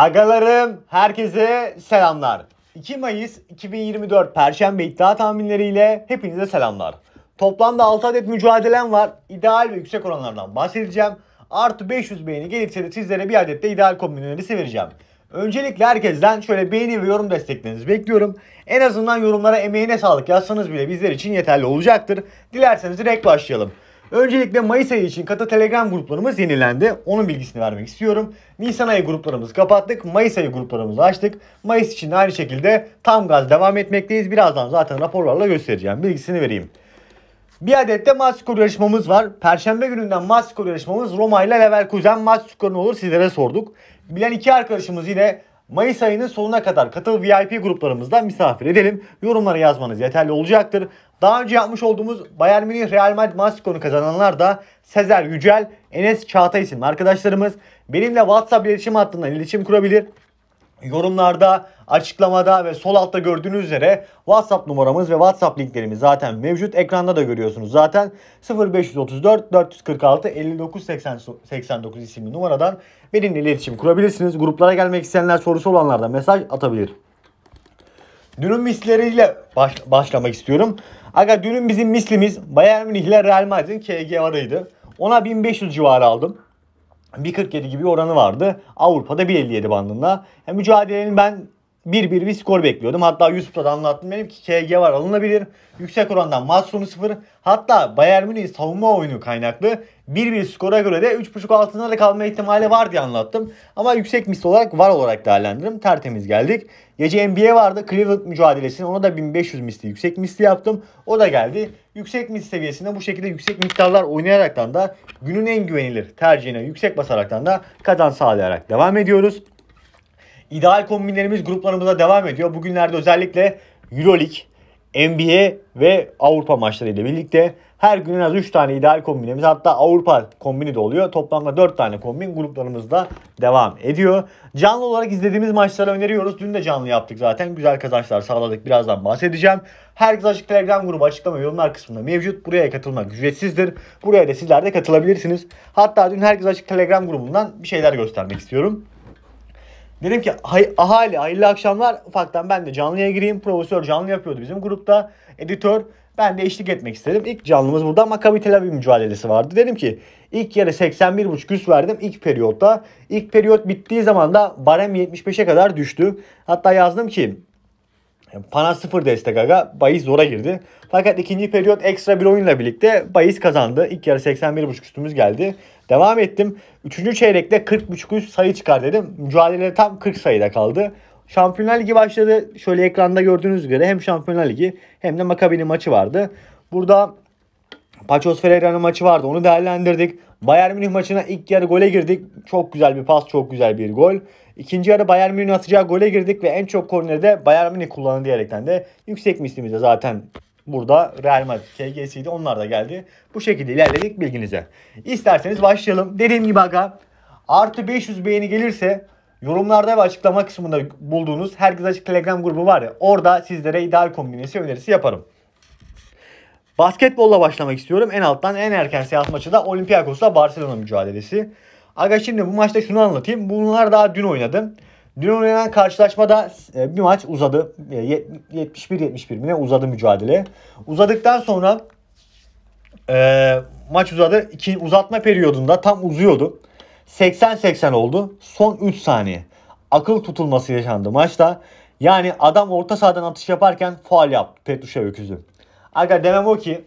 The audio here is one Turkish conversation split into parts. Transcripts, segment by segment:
Agalarım herkese selamlar. 2 Mayıs 2024 Perşembe iddia tahminleriyle hepinize selamlar. Toplamda 6 adet mücadelem var. İdeal ve yüksek oranlardan bahsedeceğim. Artı 500 beğeni gelirse de sizlere bir adet de ideal kombin önerisi vereceğim. Öncelikle herkesten şöyle beğeni ve yorum desteklerinizi bekliyorum. En azından yorumlara emeğine sağlık yazsanız bile bizler için yeterli olacaktır. Dilerseniz direkt başlayalım. Öncelikle Mayıs ayı için katı Telegram gruplarımız yenilendi. Onun bilgisini vermek istiyorum. Nisan ayı gruplarımızı kapattık. Mayıs ayı gruplarımızı açtık. Mayıs için de aynı şekilde tam gaz devam etmekteyiz. Birazdan zaten raporlarla göstereceğim. Bilgisini vereyim. Bir adet de maç skoru yarışmamız var. Perşembe gününden maç skoru yarışmamız Roma ile Leverkusen maç skoru ne olur sizlere sorduk. Bilen iki arkadaşımız yine Mayıs ayının sonuna kadar katıl VIP gruplarımızdan misafir edelim. Yorumlara yazmanız yeterli olacaktır. Daha önce yapmış olduğumuz Bayern Münih Real Madrid Maskon'u kazananlar da Sezer Yücel, Enes Çağatay isimli arkadaşlarımız benimle WhatsApp iletişim hattından iletişim kurabilir. Yorumlarda, açıklamada ve sol altta gördüğünüz üzere WhatsApp numaramız ve WhatsApp linklerimiz zaten mevcut. Ekranda da görüyorsunuz zaten 0534 446 59 89 isimli numaradan benimle iletişim kurabilirsiniz. Gruplara gelmek isteyenler sorusu olanlar mesaj atabilir. Dünün misleriyle baş, başlamak istiyorum. Aga dünün bizim mislimiz Bayern Münih ile Real Madrid'in KG araydı. Ona 1500 civarı aldım. 1.47 gibi oranı vardı. Avrupa'da 1.57 bandında. Yani mücadelenin ben 1-1 bir skor bekliyordum. Hatta Yusuf'ta da anlattım benim ki KG var alınabilir. Yüksek orandan maç sonu 0. Hatta Bayern Münih savunma oyunu kaynaklı 1-1 skora göre de 3.5 altında da kalma ihtimali var diye anlattım. Ama yüksek misli olarak var olarak değerlendirdim. Tertemiz geldik. Gece NBA vardı. Cleveland mücadelesini ona da 1500 misli yüksek misli yaptım. O da geldi. Yüksek mid seviyesinde bu şekilde yüksek miktarlar oynayaraktan da günün en güvenilir tercihine yüksek basaraktan da kazanç sağlayarak devam ediyoruz. İdeal kombinlerimiz gruplarımıza devam ediyor. Bugünlerde özellikle Euroleague NBA ve Avrupa maçlarıyla birlikte her gün en az 3 tane ideal kombinimiz hatta Avrupa kombini de oluyor. Toplamda 4 tane kombin gruplarımızda devam ediyor. Canlı olarak izlediğimiz maçları öneriyoruz. Dün de canlı yaptık zaten. Güzel kazançlar sağladık. Birazdan bahsedeceğim. Herkes açık Telegram grubu açıklama yorumlar kısmında mevcut. Buraya katılmak ücretsizdir. Buraya da sizler de katılabilirsiniz. Hatta dün herkes açık Telegram grubundan bir şeyler göstermek istiyorum. Dedim ki hay, ahali hayırlı akşamlar. Ufaktan ben de canlıya gireyim. Profesör canlı yapıyordu bizim grupta. Editör ben de eşlik etmek istedim. İlk canlımız burada Maccabi Tel Aviv mücadelesi vardı. Dedim ki ilk yarı 81.5 güç verdim ilk periyotta. İlk periyot bittiği zaman da barem 75'e kadar düştü. Hatta yazdım ki Pana sıfır destek aga. Bayis zora girdi. Fakat ikinci periyot ekstra bir oyunla birlikte Bayiz kazandı. İlk yarı 81.5 üstümüz geldi. Devam ettim. Üçüncü çeyrekte 40.5 sayı çıkar dedim. Mücadelede tam 40 sayıda kaldı. Şampiyonlar Ligi başladı. Şöyle ekranda gördüğünüz gibi hem Şampiyonlar Ligi hem de Makabi'nin maçı vardı. Burada Pachos Ferreira'nın maçı vardı. Onu değerlendirdik. Bayern Münih maçına ilk yarı gole girdik. Çok güzel bir pas, çok güzel bir gol. İkinci yarı Bayern Münih'in atacağı gole girdik ve en çok kornerde Bayern Münih kullandı diyerekten de yüksek mislimize zaten Burada Real Madrid KGS'ydi. Onlar da geldi. Bu şekilde ilerledik bilginize. İsterseniz başlayalım. Dediğim gibi aga artı 500 beğeni gelirse yorumlarda ve açıklama kısmında bulduğunuz herkes açık telegram grubu var ya orada sizlere ideal kombinesi önerisi yaparım. Basketbolla başlamak istiyorum. En alttan en erken seyahat maçı da Olympiakos'la Barcelona mücadelesi. Aga şimdi bu maçta şunu anlatayım. Bunlar daha dün oynadı. Dün oynanan karşılaşmada e, bir maç uzadı. 71-71 e, mi ne uzadı mücadele. Uzadıktan sonra e, maç uzadı. İki, uzatma periyodunda tam uzuyordu. 80-80 oldu. Son 3 saniye. Akıl tutulması yaşandı maçta. Yani adam orta sahadan atış yaparken faal yaptı Petrushev öküzü. Aga demem o ki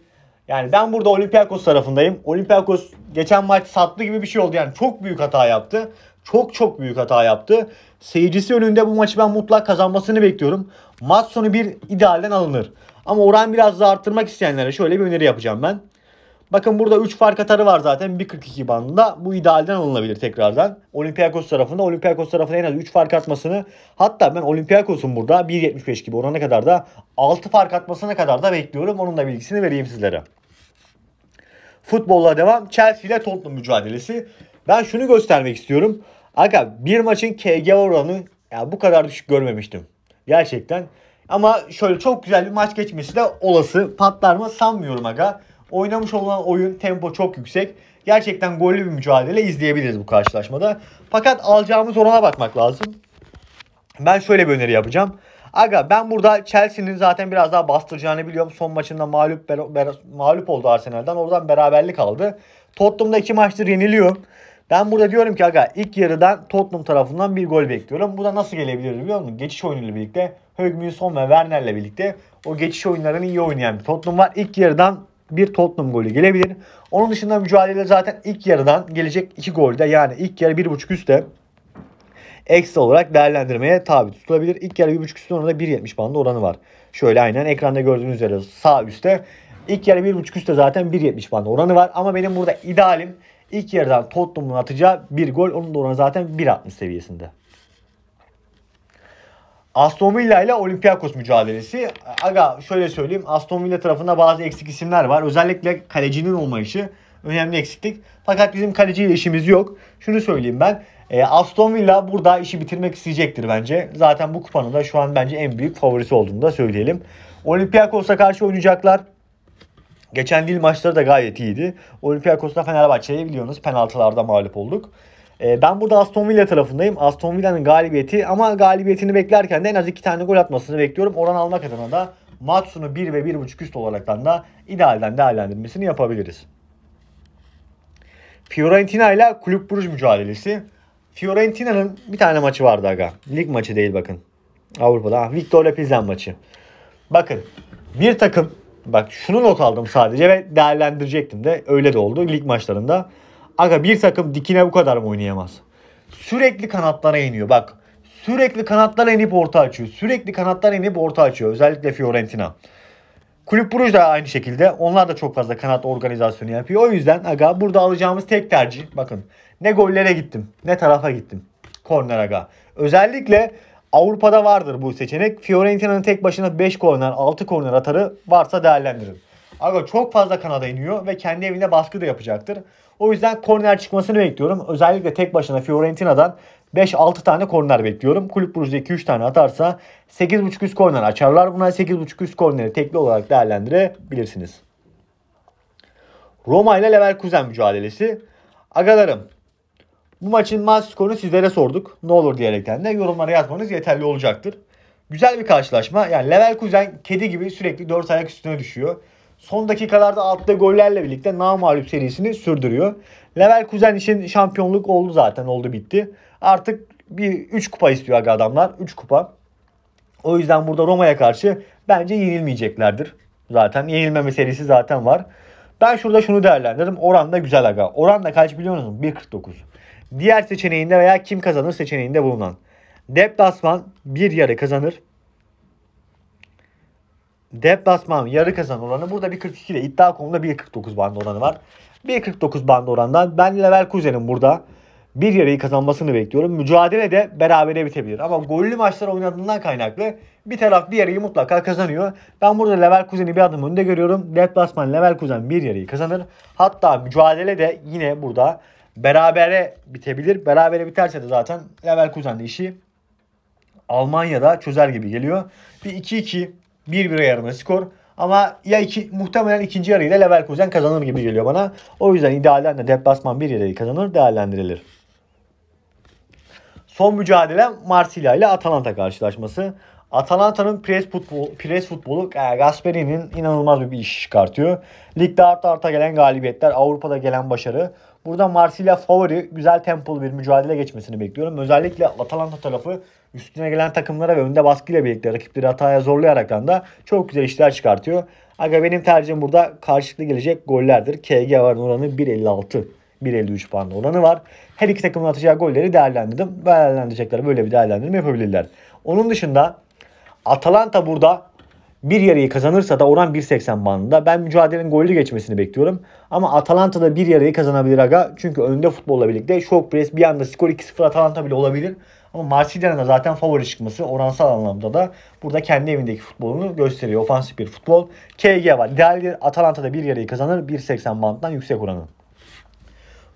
yani ben burada Olympiakos tarafındayım. Olympiakos geçen maç sattı gibi bir şey oldu yani çok büyük hata yaptı çok çok büyük hata yaptı. Seyircisi önünde bu maçı ben mutlak kazanmasını bekliyorum. Maç sonu bir idealden alınır. Ama oran biraz daha arttırmak isteyenlere şöyle bir öneri yapacağım ben. Bakın burada 3 fark atarı var zaten 1.42 bandında. Bu idealden alınabilir tekrardan. Olympiakos tarafında Olympiakos tarafına en az 3 fark atmasını hatta ben Olympiakos'un burada 1.75 gibi orana kadar da 6 fark atmasına kadar da bekliyorum. Onun da bilgisini vereyim sizlere. Futbolla devam. Chelsea ile Tottenham mücadelesi. Ben şunu göstermek istiyorum. Aga bir maçın KG oranı ya bu kadar düşük görmemiştim. Gerçekten. Ama şöyle çok güzel bir maç geçmesi de olası. Patlar mı sanmıyorum aga. Oynamış olan oyun tempo çok yüksek. Gerçekten gollü bir mücadele izleyebiliriz bu karşılaşmada. Fakat alacağımız orana bakmak lazım. Ben şöyle bir öneri yapacağım. Aga ben burada Chelsea'nin zaten biraz daha bastıracağını biliyorum. Son maçında mağlup ber- mağlup oldu Arsenal'dan. Oradan beraberlik aldı. Tottenham'da iki maçtır yeniliyor. Ben burada diyorum ki aga ilk yarıdan Tottenham tarafından bir gol bekliyorum. Bu da nasıl gelebilir biliyor musun? Geçiş oyunuyla birlikte Högmüson ve Werner'le birlikte o geçiş oyunlarını iyi oynayan bir Tottenham var. İlk yarıdan bir Tottenham golü gelebilir. Onun dışında mücadele zaten ilk yarıdan gelecek iki golde yani ilk yarı bir buçuk üstte ekstra olarak değerlendirmeye tabi tutulabilir. İlk yarı bir 1.5 üstün oranı 1.70 bandı oranı var. Şöyle aynen ekranda gördüğünüz üzere sağ üstte. İlk yarı bir buçuk üstte zaten 1.70 bandı oranı var. Ama benim burada idealim İlk yarıdan Tottenham'ın atacağı bir gol. Onun da oranı zaten 1.60 seviyesinde. Aston Villa ile Olympiakos mücadelesi. Aga şöyle söyleyeyim. Aston Villa tarafında bazı eksik isimler var. Özellikle kalecinin olmayışı önemli eksiklik. Fakat bizim kaleciyle işimiz yok. Şunu söyleyeyim ben. E, Aston Villa burada işi bitirmek isteyecektir bence. Zaten bu kupanın da şu an bence en büyük favorisi olduğunu da söyleyelim. Olympiakos'a karşı oynayacaklar. Geçen dil maçları da gayet iyiydi. Olympiakos'ta Fenerbahçe'ye biliyorsunuz penaltılarda mağlup olduk. Ee, ben burada Aston Villa tarafındayım. Aston Villa'nın galibiyeti ama galibiyetini beklerken de en az 2 tane gol atmasını bekliyorum. Oran almak adına da maç 1 ve 1.5 üst olaraktan da idealden değerlendirmesini yapabiliriz. Fiorentina ile Kulüp Bruj mücadelesi. Fiorentina'nın bir tane maçı vardı aga. Lig maçı değil bakın. Avrupa'da. Ah, Victoria Pilsen maçı. Bakın bir takım bak şunu not aldım sadece ve değerlendirecektim de öyle de oldu lig maçlarında. Aga bir takım dikine bu kadar mı oynayamaz? Sürekli kanatlara iniyor bak. Sürekli kanatlara inip orta açıyor. Sürekli kanatlara inip orta açıyor. Özellikle Fiorentina. Kulüp Bruj da aynı şekilde. Onlar da çok fazla kanat organizasyonu yapıyor. O yüzden aga burada alacağımız tek tercih bakın ne gollere gittim ne tarafa gittim. Korner aga. Özellikle Avrupa'da vardır bu seçenek. Fiorentina'nın tek başına 5 korner 6 korner atarı varsa değerlendirin. Aga çok fazla kanada iniyor ve kendi evinde baskı da yapacaktır. O yüzden korner çıkmasını bekliyorum. Özellikle tek başına Fiorentina'dan 5-6 tane korner bekliyorum. Kulüp Brugge'de 2-3 tane atarsa 8.5 üst korner açarlar. Buna 8.5 üst korneri tekli olarak değerlendirebilirsiniz. Roma ile Leverkusen mücadelesi. Agalarım bu maçın maç skorunu sizlere sorduk. Ne olur diyerekten de yorumlara yazmanız yeterli olacaktır. Güzel bir karşılaşma. Yani Kuzen kedi gibi sürekli 4 ayak üstüne düşüyor. Son dakikalarda attığı gollerle birlikte namalüp serisini sürdürüyor. Kuzen için şampiyonluk oldu zaten oldu bitti. Artık bir 3 kupa istiyor aga adamlar. 3 kupa. O yüzden burada Roma'ya karşı bence yenilmeyeceklerdir. Zaten yenilmeme serisi zaten var. Ben şurada şunu değerlendiririm. Oran da güzel aga. Oran da kaç biliyor musun? 1.49 diğer seçeneğinde veya kim kazanır seçeneğinde bulunan. Deplasman bir yarı kazanır. Deplasman yarı kazanır oranı burada 1.42 ile iddia konumunda 1.49 bandı oranı var. 1.49 bandı orandan ben Leverkusen'in burada bir yarıyı kazanmasını bekliyorum. Mücadele de berabere bitebilir. Ama gollü maçlar oynadığından kaynaklı bir taraf bir yarıyı mutlaka kazanıyor. Ben burada Leverkusen'i bir adım önde görüyorum. Deplasman Leverkusen bir yarıyı kazanır. Hatta mücadele de yine burada Berabere bitebilir. Berabere biterse de zaten Leverkusen işi Almanya'da çözer gibi geliyor. Bir 2-2 1-1 yarına skor. Ama ya iki, muhtemelen ikinci yarıyla Leverkusen kazanır gibi geliyor bana. O yüzden idealden de deplasman bir yarıyı kazanır değerlendirilir. Son mücadele Marsilya ile Atalanta karşılaşması. Atalanta'nın pres futbol, pres futbolu yani e, Gasperini'nin inanılmaz bir iş çıkartıyor. Ligde arta arta gelen galibiyetler, Avrupa'da gelen başarı. Burada Marsilya favori, güzel tempolu bir mücadele geçmesini bekliyorum. Özellikle Atalanta tarafı üstüne gelen takımlara ve önde baskıyla birlikte rakipleri hataya zorlayaraktan da çok güzel işler çıkartıyor. Aga benim tercihim burada karşılıklı gelecek gollerdir. KG var oranı 1.56. 1.53 puanlı oranı var. Her iki takımın atacağı golleri değerlendirdim. Değerlendirecekler böyle bir değerlendirme yapabilirler. Onun dışında Atalanta burada bir yarıyı kazanırsa da oran 1.80 bandında. Ben mücadelenin golü geçmesini bekliyorum. Ama Atalanta da bir yarıyı kazanabilir aga. Çünkü önünde futbolla birlikte şok pres bir anda skor 2-0 Atalanta bile olabilir. Ama Marsilya'nın da zaten favori çıkması oransal anlamda da burada kendi evindeki futbolunu gösteriyor. Ofansif bir futbol. KG var. İdeal Atalanta da bir yarıyı kazanır. 1.80 bandından yüksek oranı.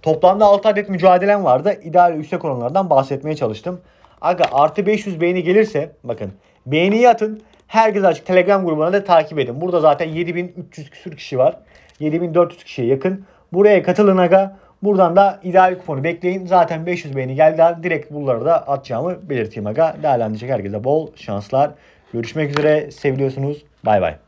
Toplamda 6 adet mücadelem vardı. İdeal yüksek oranlardan bahsetmeye çalıştım. Aga artı 500 beğeni gelirse bakın Beğeniyi atın. Herkes açık. Telegram grubuna da takip edin. Burada zaten 7300 küsür kişi var. 7400 kişiye yakın. Buraya katılın aga. Buradan da ideal kuponu bekleyin. Zaten 500 beğeni geldi. Direkt bunları da atacağımı belirteyim aga. Değerlendirecek herkese bol şanslar. Görüşmek üzere. seviyorsunuz. Bay bay.